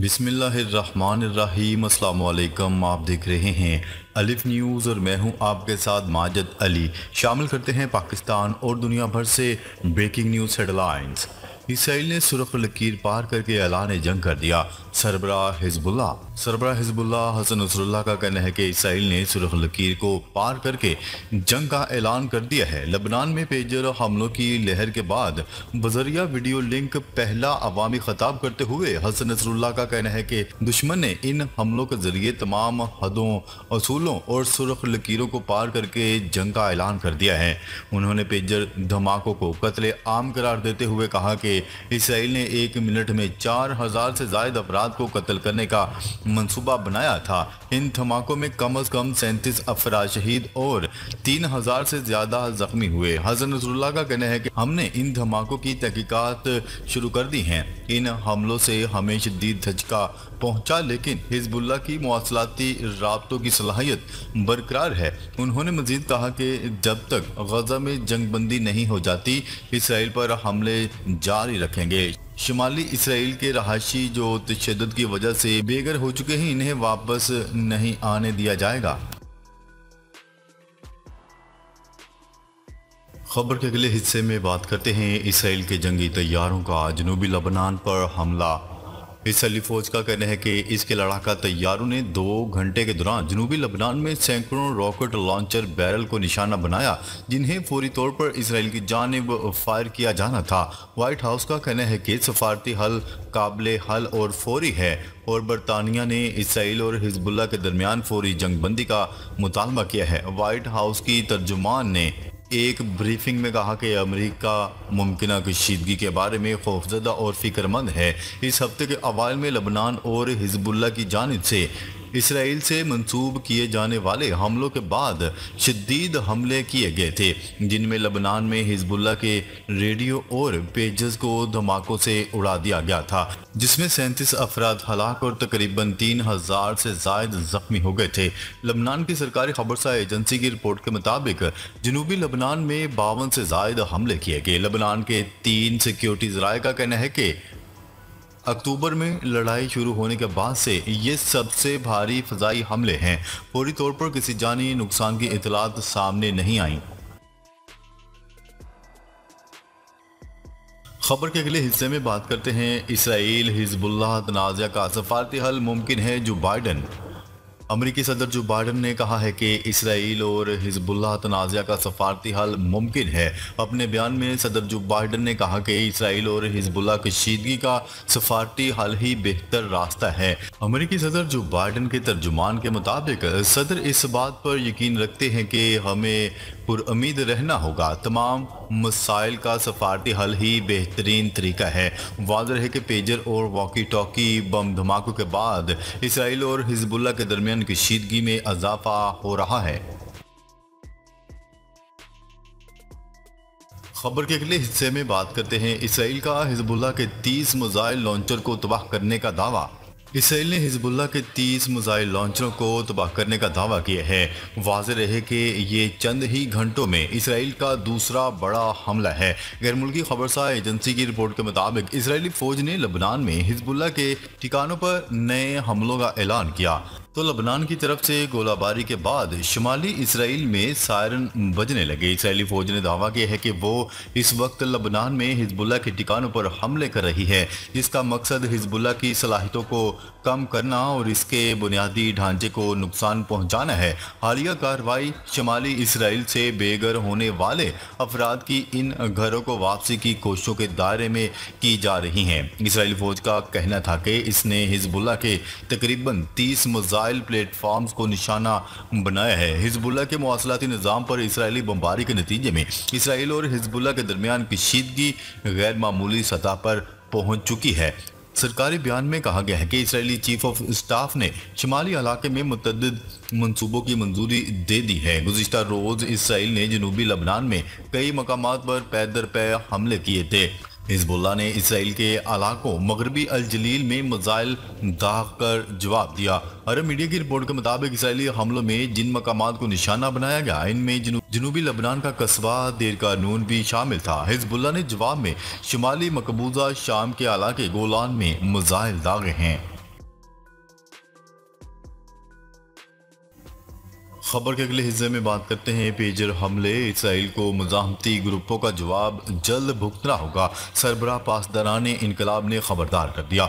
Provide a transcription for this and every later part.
बिसमीम अल्लाम आप देख रहे हैं अलिफ न्यूज़ और मैं हूं आपके साथ माजद अली शामिल करते हैं पाकिस्तान और दुनिया भर से ब्रेकिंग न्यूज़ हेडलाइंस इसराइल ने सुरख लकीर पार करके ऐलान जंग कर दिया सरबरा हिजबुल्ला सरबरा हिजबुल्ला हसन नसरुल्ला का कहना है कि इसराइल ने सुरख लकीर को पार करके जंग का ऐलान कर दिया है लबनान में पेजर हमलों की लहर के बाद बजरिया वीडियो लिंक पहला अवामी खताब करते हुए हसन नसरुल्ला का कहना है कि दुश्मन ने इन हमलों के जरिए तमाम हदों असूलों और सुरख लकीरों को पार करके जंग का ऐलान कर दिया है उन्होंने पेजर धमाकों को कतले आम करार देते हुए कहा कि इसराइल ने एक मिनट में चार हजार से ज्यादा अपराध अफराद को कत्ल करने का मंसूबा बनाया था इन धमाकों में कम अज कम सैंतीस अफराज शहीद और तीन हजार से ज्यादा जख्मी हुए हजरत नजरुल्ला का कहना है की हमने इन धमाकों की तहकीकत शुरू कर दी है इन हमलों से हमें शदीद धचका पहुंचा लेकिन हिजबुल्ला की मौसलाती रबतों की सलाहियत बरकरार है उन्होंने मजीद कहा कि जब तक गजा में जंगबंदी नहीं हो जाती इसराइल पर हमले जारी रखेंगे शुमाली इसराइल के रहायशी जो तशद की वजह से बेघर हो चुके हैं इन्हें वापस नहीं आने दिया जाएगा खबर के अगले हिस्से में बात करते हैं इसराइल के जंगी तैयारों का जनूबी लबनान पर हमला इसराइली फौज का कहना है कि इसके लड़ाका तैयारों ने दो घंटे के दौरान जनूबी लबनान में सैकड़ों रॉकेट लॉन्चर बैरल को निशाना बनाया जिन्हें फौरी तौर पर इसराइल की जानब फायर किया जाना था व्हाइट हाउस का कहना है कि सफारती हल काबिल हल और फौरी है और बरतानिया ने इसराइल और हिजबुल्ला के दरमियान फौरी जंगबंदी का मुतालबा किया है वाइट हाउस की तर्जुमान ने एक ब्रीफिंग में कहा कि अमेरिका मुमकिन कशीदगी के बारे में खौफजदा और फिक्रमंद है इस हफ्ते के अवाल में लबनान और हिजबुल्ला की जानब से इसराइल से मंसूब किए जाने वाले हमलों के बाद शदीद हमले किए गए थे जिनमें लबनान में हिजबुल्ला के रेडियो और पेजेस को धमाकों से उड़ा दिया गया था जिसमें सैंतीस अफराद हलाक और तकरीबन तीन हज़ार से जायद जख्मी हो गए थे लबनान की सरकारी खबरसा एजेंसी की रिपोर्ट के मुताबिक जनूबी लबनान में बावन से जायद हमले किए गए लबनान के तीन सिक्योरिटी जराये का कहना है कि अक्टूबर में लड़ाई शुरू होने के बाद से ये सबसे भारी फजाई हमले हैं पूरी तौर पर किसी जानी नुकसान की इतलात सामने नहीं आई खबर के अगले हिस्से में बात करते हैं इसराइल हिजबुल्ला तनाज़ा का सफारती हल मुमकिन है जो बाइडन अमरीकी सदर जो बाइडन ने कहा है कि इसराइल और हिजबुल्ला तनाज़ा का सफारती हल मुमकिन है अपने बयान में सदर जो बाइडन ने कहा कि इसराइल और हिजबुल्ला कशीदगी का सफारती हल ही बेहतर रास्ता है अमरीकी सदर जो बाइडन के तर्जुमान के मुताबिक सदर इस बात पर यकीन रखते हैं कि हमें पुरीद रहना होगा तमाम मसाइल का सफारती हल ही बेहतरीन तरीका है वाजह है कि पेजर और वॉकी टॉकी बम धमाकों के बाद इसराइल और हिजबुल्ला के दरमियान कशीदगी में इजाफा हो रहा है खबर के अगले हिस्से में बात करते हैं इसराइल का हिजबुल्ला के 30 मिसाइल लॉन्चर को तबाह करने का दावा इसराइल ने हिजबुल्ला के 30 मिज़ाइल लॉन्चरों को तबाह करने का दावा किया है वाज रहे कि ये चंद ही घंटों में इसराइल का दूसरा बड़ा हमला है गैर मुल्की खबरसा एजेंसी की रिपोर्ट के मुताबिक इसराइली फौज ने लबनान में हिजबुल्ला के ठिकानों पर नए हमलों का ऐलान किया तो लबनान की तरफ से गोलाबारी के बाद शुमाली इसराइल में सायरन बजने लगे इसराइली फौज ने दावा किया है कि वो इस वक्त लबनान में हिजबुल्ला के ठिकानों पर हमले कर रही है जिसका मकसद हिजबुल्ला की सलाहितों को कम करना और इसके बुनियादी ढांचे को नुकसान पहुंचाना है हालिया कार्रवाई शुमाली इसराइल से बेघर होने वाले अफराद की इन घरों को वापसी की कोशिशों के दायरे में की जा रही है इसराइली फौज का कहना था कि इसने हिजबुल्ला के तकरीबन तीस मिसाइल प्लेटफॉर्म्स को निशाना बनाया है हिजबुल्ला के मौसलाती निज़ाम पर इसराइली बमबारी के नतीजे में इसराइल और हिजबुल्ला के दरमियान कशीदगी गैर मामूली सतह पर पहुंच चुकी है सरकारी बयान में कहा गया है कि इसराइली चीफ ऑफ स्टाफ ने शुमाली इलाके में मुतद मनसूबों की मंजूरी दे दी है गुजशत रोज़ इसराइल ने जनूबी लबनान में कई मकाम पर पैदर पै हमले किए थे हिजबुल्ला ने इसराइल के इलाकों मगरबी अलजलील में मिज़ाइल दाग कर जवाब दिया अरब मीडिया की रिपोर्ट के मुताबिक इसराइली हमलों में जिन मकाम को निशाना बनाया गया इनमें जनूबी लबनान का कस्बा देर का नून भी शामिल था हिजबुल्ला ने जवाब में शुमाली मकबूजा शाम के इलाके गोलान में मिज़ाइल दागे हैं खबर के अगले हिस्से में बात करते हैं पेजर हमले इसराइल को मजामती ग्रुपों का जवाब जल्द भुगतना होगा सरबरा पासदारान इनकलाब ने खबरदार कर दिया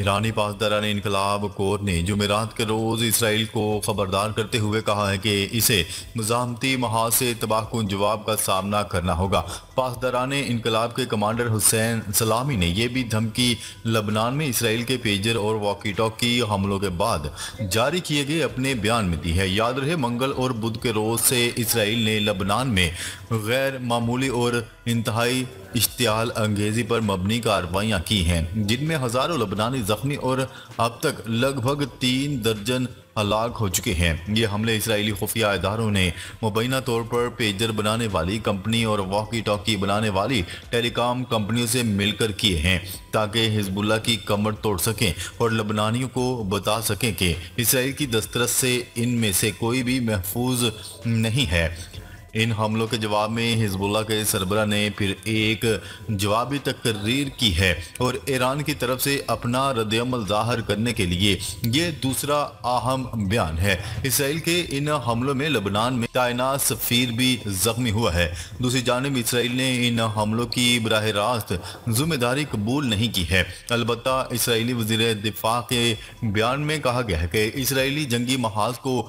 ईरानी पासदारा ने इनकलाब कोर ने जुमेरात के रोज़ इसराइल को ख़बरदार करते हुए कहा है कि इसे मजामती महाज से तबाहकुन जवाब का सामना करना होगा पासदारा ने इनकलाब के कमांडर हुसैन सलामी ने यह भी धमकी लबनान में इसराइल के पेजर और वॉकी की हमलों के बाद जारी किए गए अपने बयान में दी है याद रहे मंगल और बुध के रोज़ से इसराइल ने लबनान में गैर मामूली और इंतहाई इश्तियाल अंगेजी पर मबनी कार्रवाइयाँ की हैं जिनमें हज़ारों लबनानी जख्मी और अब तक लगभग तीन दर्जन हलाक हो चुके हैं ये हमले इसराइली खुफिया इदारों ने मुबैना तौर पर पेजर बनाने वाली कंपनी और वॉकी टॉकी बनाने वाली टेलीकॉम कंपनियों से मिलकर किए हैं ताकि हिजबुल्ला की कमर तोड़ सकें और लबनानियों को बता सकें कि इसराइल की दस्तरस से इनमें से कोई भी महफूज नहीं है इन हमलों के जवाब में हिजबुल्ला के सरबरा ने फिर एक जवाबी तकरीर की है और ईरान की तरफ से अपना रद्दमल जाहिर करने के लिए यह दूसरा अहम बयान है इसराइल के इन हमलों में लबनान में तैनात सफ़ीर भी जख्मी हुआ है दूसरी जानब इसराइल ने इन हमलों की बरह रास्त जिम्मेदारी कबूल नहीं की है अलबत् इसराइली वजीर दिफा के बयान में कहा गया है कि इसराइली जंगी महाज को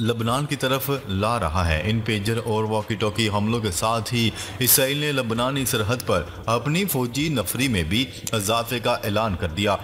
लबनान की तरफ ला रहा है इन पेजर और वॉकी टॉकी हमलों के साथ ही इसराइल ने लबनानी सरहद पर अपनी फौजी नफरी में भी इजाफे का ऐलान कर दिया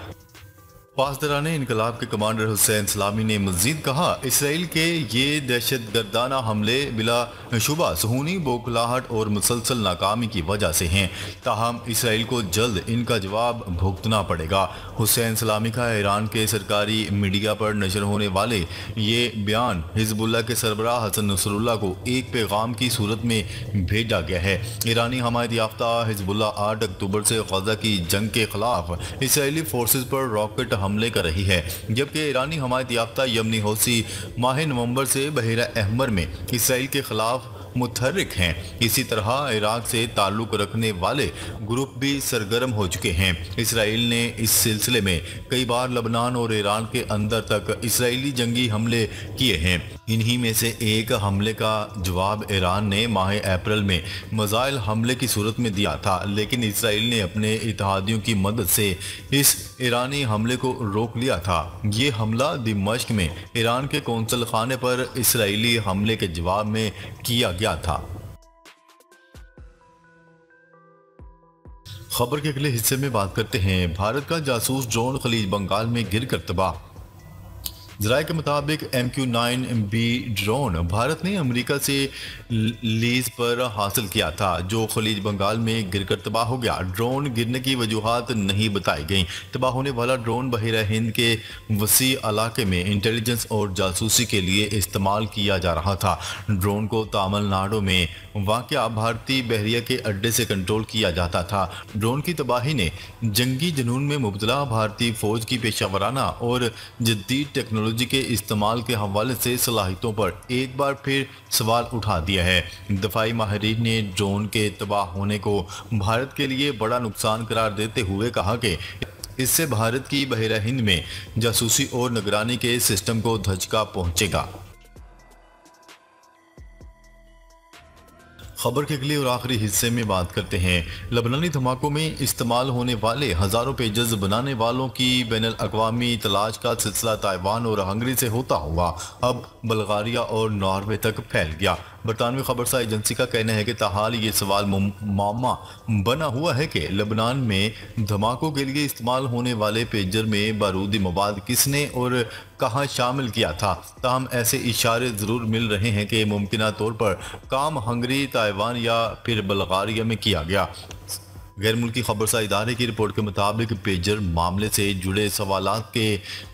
पासदरान इनकलाब के कमांडर हुसैन सलामी ने मजीद कहा इसराइल के ये दहशत गर्दाना हमले बिला शुबा सहूनी बोखलाहट और मुसलसल नाकामी की वजह से हैं ताहम इसराइल को जल्द इनका जवाब भुगतना पड़ेगा हुसैन सलामी का ईरान के सरकारी मीडिया पर नजर होने वाले ये बयान हिजबुल्ला के सरबराह हसन नसरुल्ला को एक पैगाम की सूरत में भेजा गया है ईरानी हमायत याफ्ता हिजबुल्ला आठ अक्टूबर से गजा की जंग के खिलाफ इसराइली फोर्स पर रॉकेट हमले कर रही है जबकि ईरानी हमायत याफ्ता यमनी होसी माह नवंबर से बहरा अहमर में इसराइल के खिलाफ मुतहरक हैं इसी तरह इराक से ताल्लुक़ रखने वाले ग्रुप भी सरगर्म हो चुके हैं इसराइल ने इस सिलसिले में कई बार लबनान और ईरान के अंदर तक इसराइली जंगी हमले किए हैं इन्हीं में से एक हमले का जवाब ईरान ने माह अप्रैल में मज़ाइल हमले की सूरत में दिया था लेकिन इसराइल ने अपने इतिहादियों की मदद से इस ईरानी हमले को रोक लिया था ये हमला दिमश्क में ईरान के कौंसल खाने पर इसराइली हमले के जवाब में किया गया गया था खबर के अगले हिस्से में बात करते हैं भारत का जासूस ड्रोन खलीज बंगाल में गिर कर तबाह ज़रा के मुताबिक M Q nine M B drone Bharat ने अमरीका से लीज पर हासिल किया था जो खलीज बंगाल में गिर कर तबाह हो गया ड्रोन गिरने की वजूहत नहीं बताई गई तबाह होने वाला ड्रोन बहरा हिंद के वसी इलाके में इंटेलिजेंस और जासूसी के लिए इस्तेमाल किया जा रहा था ड्रोन को तमिलनाडु में वाक्य भारतीय बहरिया के अड्डे से कंट्रोल किया जाता था ड्रोन की तबाही ने जंगी जुनून में मुबतला भारतीय फ़ौज की पेशावराना और जदीद टेक्नोलॉजी टेक्नोलॉजी के इस्तेमाल के हवाले से सलाहितों पर एक बार फिर सवाल उठा दिया है दफाई माहरीन ने ड्रोन के तबाह होने को भारत के लिए बड़ा नुकसान करार देते हुए कहा कि इससे भारत की बहरा हिंद में जासूसी और निगरानी के सिस्टम को धचका पहुंचेगा खबर के अगले और आखिरी हिस्से में बात करते हैं लबनानी धमाकों में इस्तेमाल होने वाले हज़ारों पेजेस बनाने वालों की बैन अवी तलाश का सिलसिला ताइवान और हंगरी से होता हुआ अब बल्गारिया और नॉर्वे तक फैल गया बरतानवी खबरसा एजेंसी का कहना है कि तहाल ये सवाल मामा बना हुआ है कि लबनान में धमाकों के लिए इस्तेमाल होने वाले पेजर में बारूदी मवाद किसने और कहाँ शामिल किया था तहम ऐसे इशारे ज़रूर मिल रहे हैं कि मुमकिन तौर पर काम हंगरी ताइवान या फिर बल्गारिया में किया गया गैर मुल्की खबरसा इदारे की रिपोर्ट के मुताबिक पेजर मामले से जुड़े सवाल के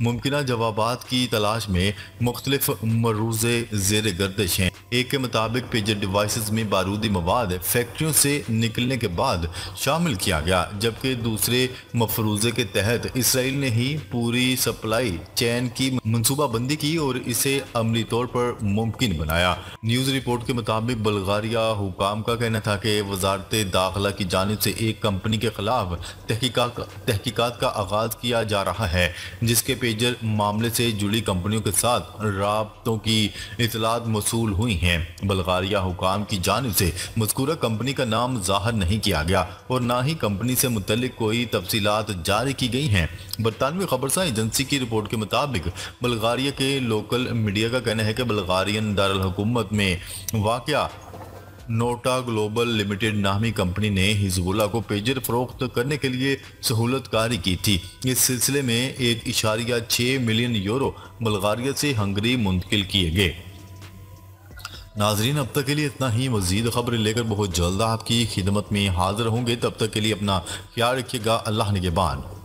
मुमकिन जवाब की तलाश में मुख्तलिफ मरूज जेर गर्दिश हैं एक के मुताबिक पेजर डिवाइस में बारूदी मवाद फैक्ट्रियों से निकलने के बाद शामिल किया गया जबकि दूसरे मफरूजे के तहत इसराइल ने ही पूरी सप्लाई चैन की मनसूबाबंदी की और इसे अमली तौर पर मुमकिन बनाया न्यूज़ रिपोर्ट के मुताबिक बल्गारिया हुकाम का कहना था कि वजारत दाखिला की जानब से एक एक कंपनी के खिलाफ तहकीकात तहकीकात का आगाज किया जा रहा है जिसके पेजर मामले से जुड़ी कंपनियों के साथ रबतों की इतलात मौसू हुई हैं बल्गारिया हुकाम की जानब से मस्कूरा कंपनी का नाम जाहिर नहीं किया गया और ना ही कंपनी से मुतल कोई तफसीत जारी की गई हैं बरतानवी खबरसा एजेंसी की रिपोर्ट के मुताबिक बल्गारिया के लोकल मीडिया का कहना है कि बल्गारियन दारकूमत में वाक़ नोटा ग्लोबल लिमिटेड नामी कंपनी ने हिजबुल्ला को पेजर फरोख्त करने के लिए सहूलत कारी की थी इस सिलसिले में एक इशारिया छः मिलियन यूरो बल्गारिया से हंगरी मुंतकिल किए गए नाजरीन अब तक के लिए इतना ही मजीद खबर लेकर बहुत जल्द आपकी खिदमत में हाजिर होंगे तब तक के लिए अपना ख्याल रखिएगा अल्लाह ने बान